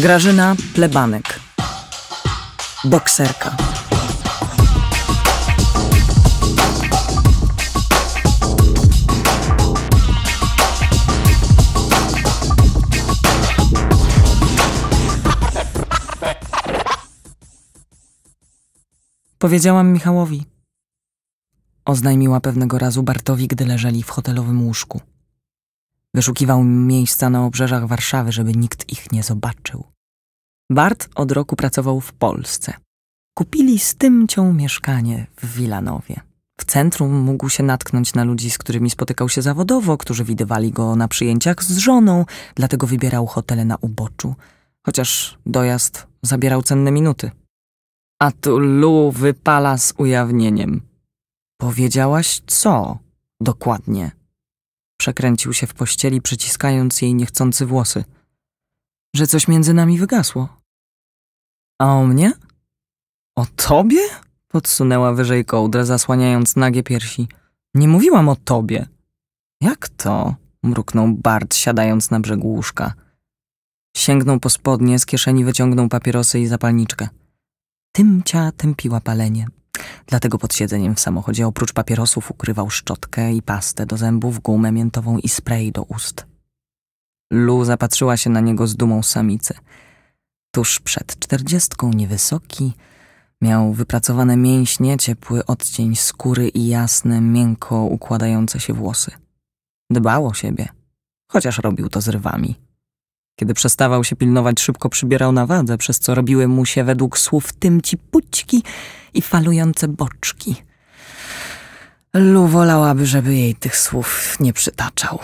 Grażyna Plebanek. Bokserka. Powiedziałam Michałowi. Oznajmiła pewnego razu Bartowi, gdy leżeli w hotelowym łóżku. Wyszukiwał miejsca na obrzeżach Warszawy, żeby nikt ich nie zobaczył. Bart od roku pracował w Polsce. Kupili z tym cią mieszkanie w Wilanowie. W centrum mógł się natknąć na ludzi, z którymi spotykał się zawodowo, którzy widywali go na przyjęciach z żoną, dlatego wybierał hotele na uboczu, chociaż dojazd zabierał cenne minuty. A tu Lu wypala z ujawnieniem. Powiedziałaś co dokładnie? Przekręcił się w pościeli, przyciskając jej niechcący włosy. Że coś między nami wygasło. A o mnie? O tobie? Podsunęła wyżej kołdrę, zasłaniając nagie piersi. Nie mówiłam o tobie. Jak to? Mruknął Bart, siadając na brzegu łóżka. Sięgnął po spodnie, z kieszeni wyciągnął papierosy i zapalniczkę. Tymcia tępiła palenie, Dlatego pod siedzeniem w samochodzie oprócz papierosów ukrywał szczotkę i pastę do zębów, gumę miętową i spray do ust. Lu zapatrzyła się na niego z dumą samicy. Tuż przed czterdziestką, niewysoki, miał wypracowane mięśnie, ciepły odcień skóry i jasne, miękko układające się włosy. Dbał o siebie, chociaż robił to z rywami. Kiedy przestawał się pilnować, szybko przybierał na wadze, przez co robiły mu się według słów tymci pućki i falujące boczki. Lu wolałaby, żeby jej tych słów nie przytaczał.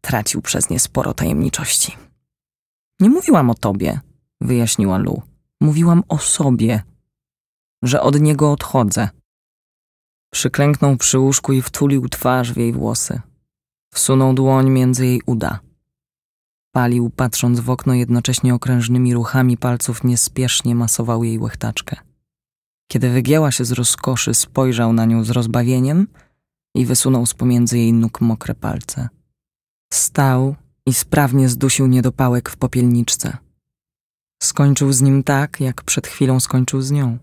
Tracił przez nie sporo tajemniczości. Nie mówiłam o tobie, wyjaśniła Lu. Mówiłam o sobie, że od niego odchodzę. Przyklęknął przy łóżku i wtulił twarz w jej włosy. Wsunął dłoń między jej uda. Palił, patrząc w okno, jednocześnie okrężnymi ruchami palców niespiesznie masował jej łechtaczkę. Kiedy wygięła się z rozkoszy, spojrzał na nią z rozbawieniem i wysunął z pomiędzy jej nóg mokre palce. Stał i sprawnie zdusił niedopałek w popielniczce. Skończył z nim tak, jak przed chwilą skończył z nią.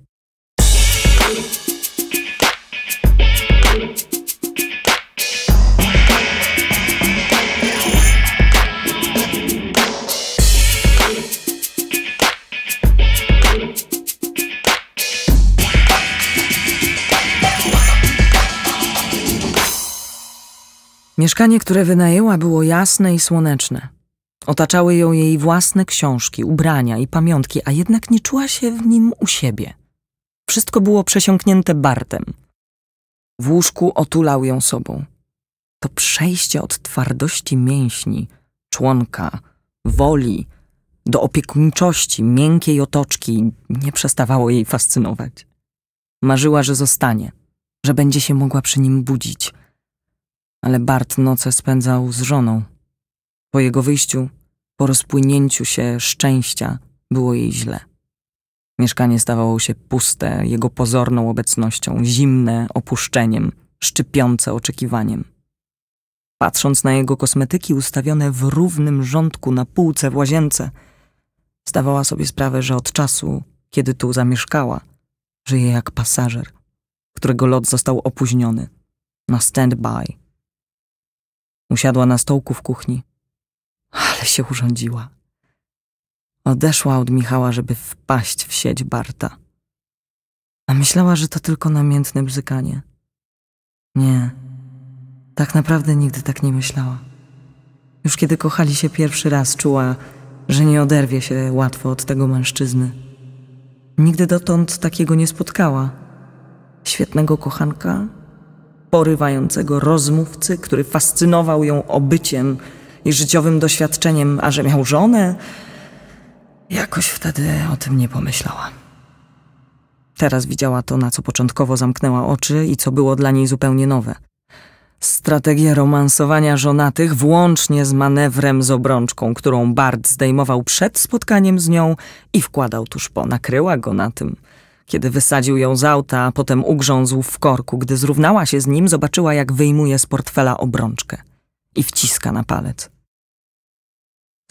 Mieszkanie, które wynajęła, było jasne i słoneczne. Otaczały ją jej własne książki, ubrania i pamiątki, a jednak nie czuła się w nim u siebie. Wszystko było przesiąknięte bartem. W łóżku otulał ją sobą. To przejście od twardości mięśni, członka, woli do opiekuńczości, miękkiej otoczki nie przestawało jej fascynować. Marzyła, że zostanie, że będzie się mogła przy nim budzić – ale Bart noce spędzał z żoną. Po jego wyjściu, po rozpłynięciu się szczęścia, było jej źle. Mieszkanie stawało się puste jego pozorną obecnością, zimne opuszczeniem, szczypiące oczekiwaniem. Patrząc na jego kosmetyki ustawione w równym rządku na półce w łazience, zdawała sobie sprawę, że od czasu, kiedy tu zamieszkała, żyje jak pasażer, którego lot został opóźniony, na stand-by, Usiadła na stołku w kuchni. Ale się urządziła. Odeszła od Michała, żeby wpaść w sieć Barta. A myślała, że to tylko namiętne bzykanie. Nie, tak naprawdę nigdy tak nie myślała. Już kiedy kochali się pierwszy raz, czuła, że nie oderwie się łatwo od tego mężczyzny. Nigdy dotąd takiego nie spotkała. Świetnego kochanka, porywającego rozmówcy, który fascynował ją obyciem i życiowym doświadczeniem, a że miał żonę, jakoś wtedy o tym nie pomyślała. Teraz widziała to, na co początkowo zamknęła oczy i co było dla niej zupełnie nowe. Strategię romansowania żonatych, włącznie z manewrem z obrączką, którą Bart zdejmował przed spotkaniem z nią i wkładał tuż po. Nakryła go na tym. Kiedy wysadził ją z auta, a potem ugrzązł w korku. Gdy zrównała się z nim, zobaczyła, jak wyjmuje z portfela obrączkę i wciska na palec.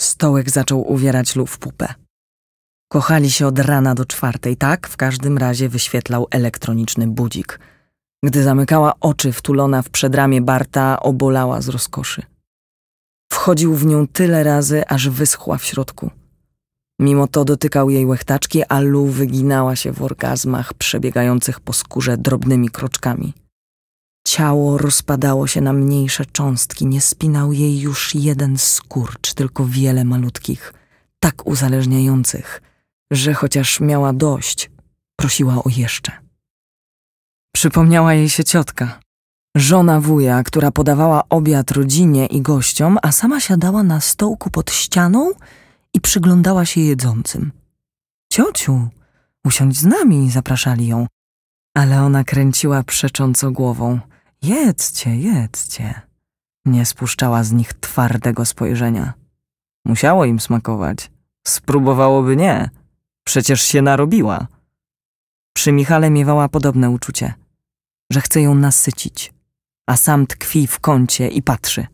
Stołek zaczął uwierać Lu w pupę. Kochali się od rana do czwartej, tak w każdym razie wyświetlał elektroniczny budzik. Gdy zamykała oczy wtulona w przedramię Barta, obolała z rozkoszy. Wchodził w nią tyle razy, aż wyschła w środku. Mimo to dotykał jej łechtaczki, a Lu wyginała się w orgazmach przebiegających po skórze drobnymi kroczkami. Ciało rozpadało się na mniejsze cząstki, nie spinał jej już jeden skurcz, tylko wiele malutkich, tak uzależniających, że chociaż miała dość, prosiła o jeszcze. Przypomniała jej się ciotka, żona wuja, która podawała obiad rodzinie i gościom, a sama siadała na stołku pod ścianą i przyglądała się jedzącym. Ciociu, usiądź z nami, zapraszali ją, ale ona kręciła przecząco głową. Jedzcie, jedzcie. Nie spuszczała z nich twardego spojrzenia. Musiało im smakować. Spróbowałoby nie. Przecież się narobiła. Przy Michale miewała podobne uczucie, że chce ją nasycić, a sam tkwi w kącie i patrzy.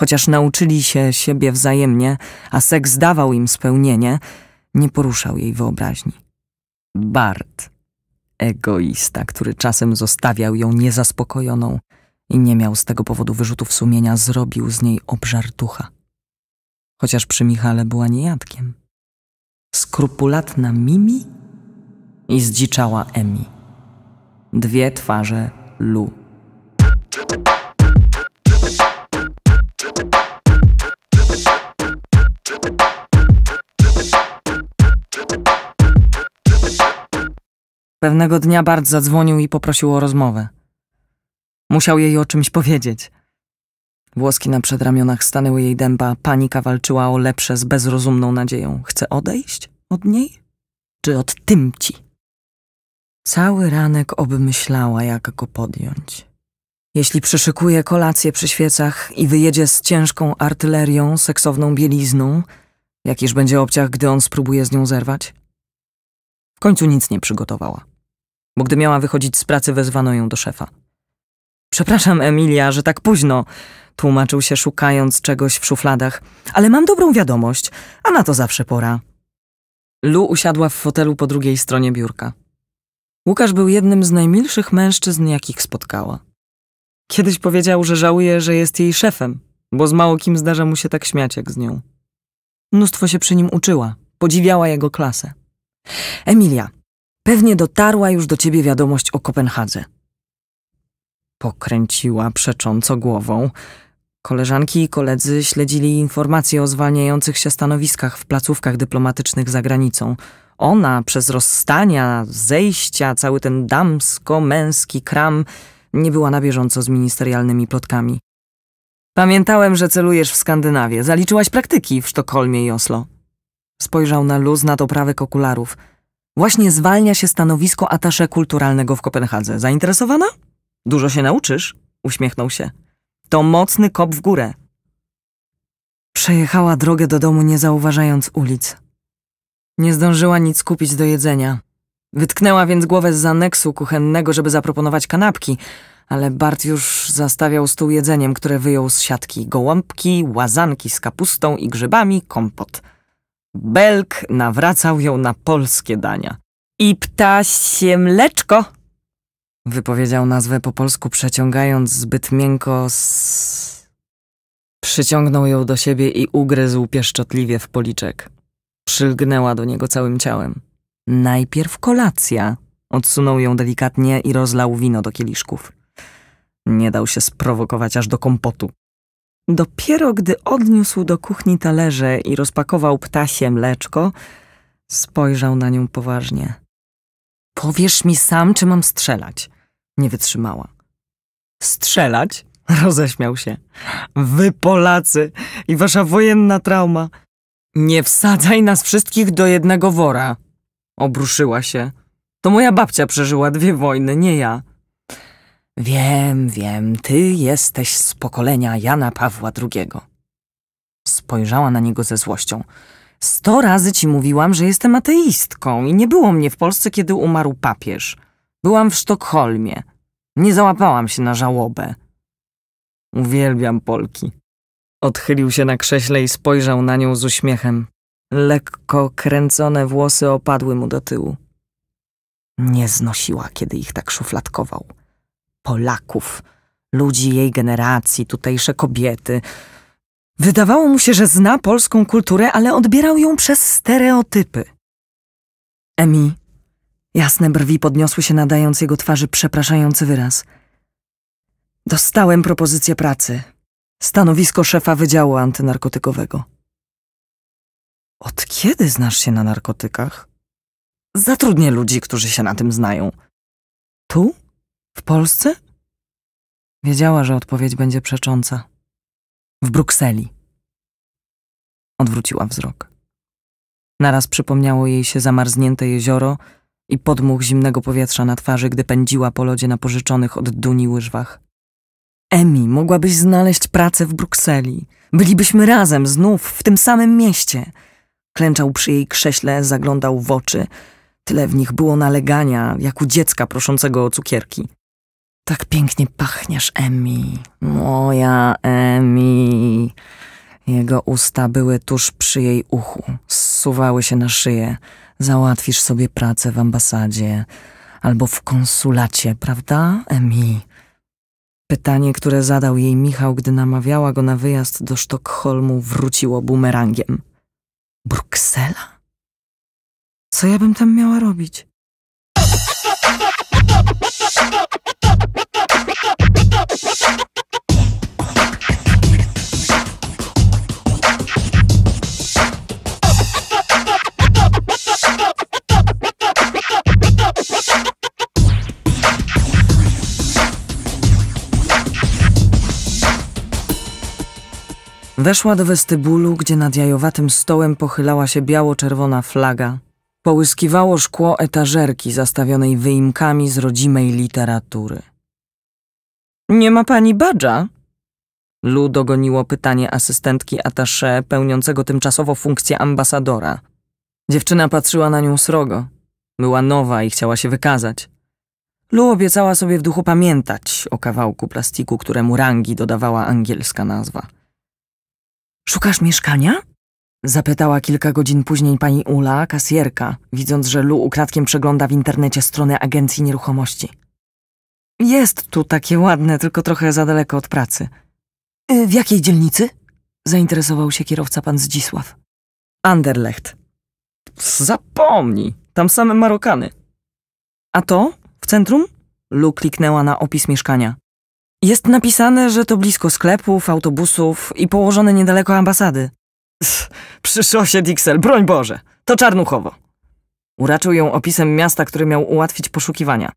Chociaż nauczyli się siebie wzajemnie, a seks dawał im spełnienie, nie poruszał jej wyobraźni. Bart, egoista, który czasem zostawiał ją niezaspokojoną i nie miał z tego powodu wyrzutów sumienia, zrobił z niej obżartucha. Chociaż przy Michale była niejadkiem. Skrupulatna Mimi i zdziczała Emi. Dwie twarze Lu. Pewnego dnia Bart zadzwonił i poprosił o rozmowę. Musiał jej o czymś powiedzieć. Włoski na przedramionach stanęły jej dęba, panika walczyła o lepsze z bezrozumną nadzieją. Chce odejść od niej? Czy od tym ci? Cały ranek obmyślała, jak go podjąć. Jeśli przyszykuje kolację przy świecach i wyjedzie z ciężką artylerią, seksowną bielizną, jakiż będzie obciach, gdy on spróbuje z nią zerwać? W końcu nic nie przygotowała. Bo gdy miała wychodzić z pracy, wezwano ją do szefa. Przepraszam, Emilia, że tak późno, tłumaczył się, szukając czegoś w szufladach, ale mam dobrą wiadomość, a na to zawsze pora. Lu usiadła w fotelu po drugiej stronie biurka. Łukasz był jednym z najmilszych mężczyzn, jakich spotkała. Kiedyś powiedział, że żałuje, że jest jej szefem, bo z mało kim zdarza mu się tak śmiać jak z nią. Mnóstwo się przy nim uczyła, podziwiała jego klasę. Emilia, pewnie dotarła już do ciebie wiadomość o Kopenhadze. Pokręciła przecząco głową. Koleżanki i koledzy śledzili informacje o zwalniających się stanowiskach w placówkach dyplomatycznych za granicą. Ona przez rozstania, zejścia, cały ten damsko-męski kram nie była na bieżąco z ministerialnymi plotkami. Pamiętałem, że celujesz w Skandynawię. Zaliczyłaś praktyki w Sztokholmie i Oslo. Spojrzał na luz nad oprawek okularów. Właśnie zwalnia się stanowisko atasze kulturalnego w Kopenhadze. Zainteresowana? Dużo się nauczysz? Uśmiechnął się. To mocny kop w górę. Przejechała drogę do domu, nie zauważając ulic. Nie zdążyła nic kupić do jedzenia. Wytknęła więc głowę z aneksu kuchennego, żeby zaproponować kanapki, ale Bart już zastawiał stół jedzeniem, które wyjął z siatki. Gołąbki, łazanki z kapustą i grzybami, kompot. Belk nawracał ją na polskie dania. I ptasie mleczko! Wypowiedział nazwę po polsku, przeciągając zbyt miękko s... Przyciągnął ją do siebie i ugryzł pieszczotliwie w policzek. Przylgnęła do niego całym ciałem. Najpierw kolacja. Odsunął ją delikatnie i rozlał wino do kieliszków. Nie dał się sprowokować aż do kompotu. Dopiero gdy odniósł do kuchni talerze i rozpakował ptasie mleczko, spojrzał na nią poważnie. Powiesz mi sam, czy mam strzelać. Nie wytrzymała. Strzelać? Roześmiał się. Wy Polacy i wasza wojenna trauma. Nie wsadzaj nas wszystkich do jednego wora. Obruszyła się. To moja babcia przeżyła dwie wojny, nie ja. Wiem, wiem, ty jesteś z pokolenia Jana Pawła II. Spojrzała na niego ze złością. Sto razy ci mówiłam, że jestem ateistką i nie było mnie w Polsce, kiedy umarł papież. Byłam w Sztokholmie. Nie załapałam się na żałobę. Uwielbiam Polki. Odchylił się na krześle i spojrzał na nią z uśmiechem. Lekko kręcone włosy opadły mu do tyłu. Nie znosiła, kiedy ich tak szufladkował. Polaków, ludzi jej generacji, tutejsze kobiety. Wydawało mu się, że zna polską kulturę, ale odbierał ją przez stereotypy. Emi, jasne brwi podniosły się, nadając jego twarzy przepraszający wyraz. Dostałem propozycję pracy. Stanowisko szefa Wydziału Antynarkotykowego. Od kiedy znasz się na narkotykach? Zatrudnię ludzi, którzy się na tym znają. Tu? W Polsce? Wiedziała, że odpowiedź będzie przecząca. W Brukseli. Odwróciła wzrok. Naraz przypomniało jej się zamarznięte jezioro i podmuch zimnego powietrza na twarzy, gdy pędziła po lodzie na pożyczonych od duni łyżwach. Emi, mogłabyś znaleźć pracę w Brukseli. Bylibyśmy razem znów w tym samym mieście. Klęczał przy jej krześle, zaglądał w oczy. Tyle w nich było nalegania, jak u dziecka proszącego o cukierki. Tak pięknie pachniesz, Emi. Moja Emi. Jego usta były tuż przy jej uchu, zsuwały się na szyję. Załatwisz sobie pracę w ambasadzie albo w konsulacie, prawda, Emi? Pytanie, które zadał jej Michał, gdy namawiała go na wyjazd do Sztokholmu, wróciło bumerangiem. Bruksela? Co ja bym tam miała robić? Weszła do westybulu, gdzie nad jajowatym stołem pochylała się biało-czerwona flaga. Połyskiwało szkło etażerki zastawionej wyimkami z rodzimej literatury. Nie ma pani badża? Lu dogoniło pytanie asystentki attaché pełniącego tymczasowo funkcję ambasadora. Dziewczyna patrzyła na nią srogo. Była nowa i chciała się wykazać. Lu obiecała sobie w duchu pamiętać o kawałku plastiku, któremu rangi dodawała angielska nazwa. Szukasz mieszkania? Zapytała kilka godzin później pani Ula, kasjerka, widząc, że Lu ukradkiem przegląda w internecie stronę agencji nieruchomości. Jest tu takie ładne, tylko trochę za daleko od pracy. Y, w jakiej dzielnicy? Zainteresował się kierowca pan Zdzisław. Anderlecht. Zapomnij, tam same Marokany. A to? W centrum? Lu kliknęła na opis mieszkania. Jest napisane, że to blisko sklepów, autobusów i położone niedaleko ambasady. Przy szosie Dixel, broń Boże, to czarnuchowo. Uraczył ją opisem miasta, który miał ułatwić poszukiwania.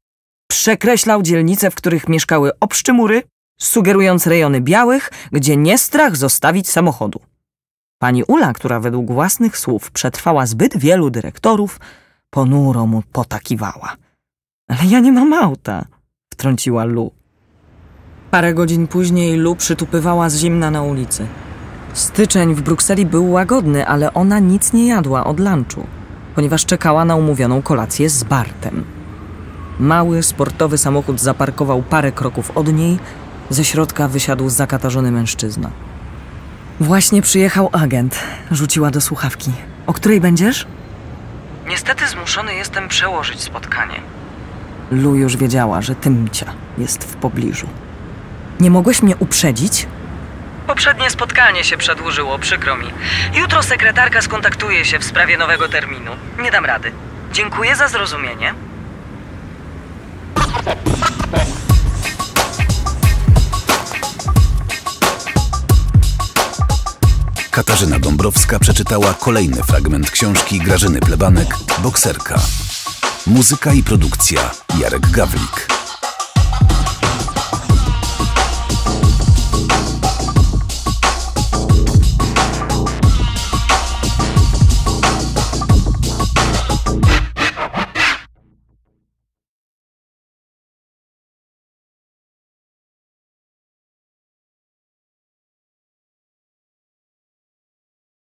Przekreślał dzielnice, w których mieszkały obszczymury, sugerując rejony białych, gdzie nie strach zostawić samochodu. Pani Ula, która według własnych słów przetrwała zbyt wielu dyrektorów, ponuro mu potakiwała. Ale ja nie mam auta, wtrąciła Lu. Parę godzin później Lu przytupywała z zimna na ulicy. Styczeń w Brukseli był łagodny, ale ona nic nie jadła od lunchu, ponieważ czekała na umówioną kolację z Bartem. Mały, sportowy samochód zaparkował parę kroków od niej, ze środka wysiadł zakatarzony mężczyzna. Właśnie przyjechał agent, rzuciła do słuchawki. O której będziesz? Niestety zmuszony jestem przełożyć spotkanie. Lu już wiedziała, że Tymcia jest w pobliżu. Nie mogłeś mnie uprzedzić? Poprzednie spotkanie się przedłużyło, przykro mi. Jutro sekretarka skontaktuje się w sprawie nowego terminu. Nie dam rady. Dziękuję za zrozumienie. Katarzyna Dąbrowska przeczytała kolejny fragment książki Grażyny Plebanek Bokserka. Muzyka i produkcja Jarek Gawlik.